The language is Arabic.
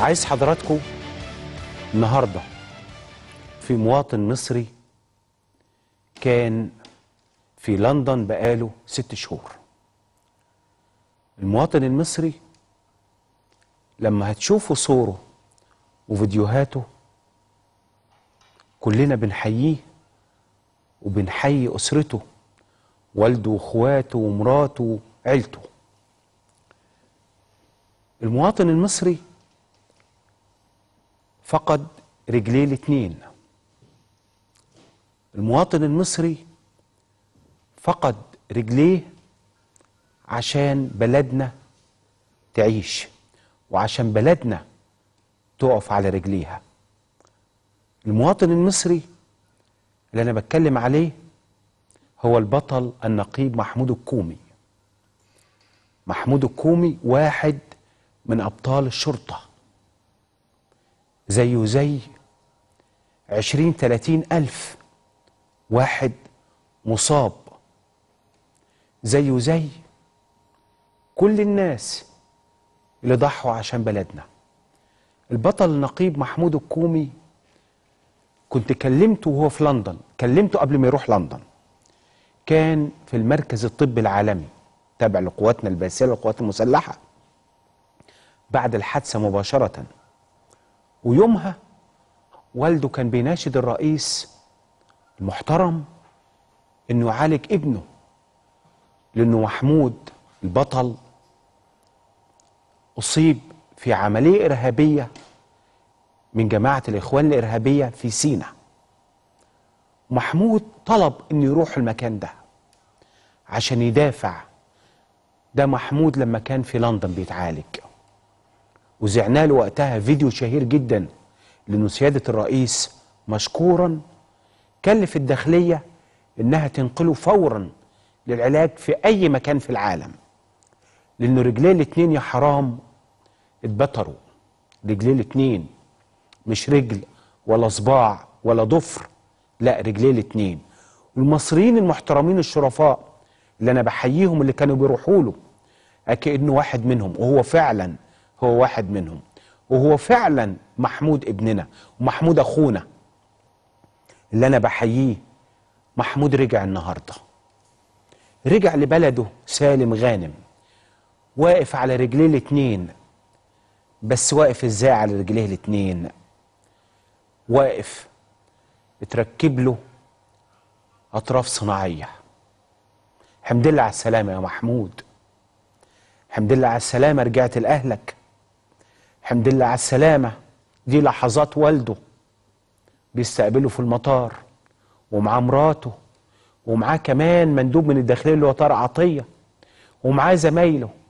عايز حضراتكم النهارده في مواطن مصري كان في لندن بقاله ست شهور المواطن المصري لما هتشوفوا صوره وفيديوهاته كلنا بنحييه وبنحيي أسرته والده واخواته ومراته وعيلته المواطن المصري فقد رجليه الاثنين المواطن المصري فقد رجليه عشان بلدنا تعيش وعشان بلدنا تقف على رجليها المواطن المصري اللي انا بتكلم عليه هو البطل النقيب محمود الكومي محمود الكومي واحد من ابطال الشرطه زيه زي عشرين تلاتين ألف واحد مصاب زيه زي كل الناس اللي ضحوا عشان بلدنا البطل النقيب محمود الكومي كنت كلمته وهو في لندن كلمته قبل ما يروح لندن كان في المركز الطبي العالمي تابع لقواتنا الباسله القوات المسلحه بعد الحادثه مباشره ويومها والده كان بيناشد الرئيس المحترم انه يعالج ابنه لانه محمود البطل اصيب في عمليه ارهابيه من جماعه الاخوان الارهابيه في سينا محمود طلب انه يروح المكان ده عشان يدافع ده محمود لما كان في لندن بيتعالج وزعنا له وقتها فيديو شهير جدا لأنه سيادة الرئيس مشكورا كلف الداخلية إنها تنقله فورا للعلاج في أي مكان في العالم لأنه رجليه الاتنين يا حرام اتبتروا رجليه الاتنين مش رجل ولا صباع ولا ضفر لا رجليه الاتنين والمصريين المحترمين الشرفاء اللي أنا بحييهم اللي كانوا بيروحوا له انه واحد منهم وهو فعلا هو واحد منهم وهو فعلا محمود ابننا ومحمود اخونا اللي انا بحييه محمود رجع النهارده رجع لبلده سالم غانم واقف على رجليه الاثنين بس واقف ازاي على رجليه الاثنين واقف اتركب له اطراف صناعيه حمد لله على السلامه يا محمود حمد لله على السلامه رجعت لاهلك الحمد لله على السلامة دي لحظات والده بيستقبله في المطار ومعاه مراته ومعاه كمان مندوب من الداخلية اللي هو طارق عطية ومعاه زمايله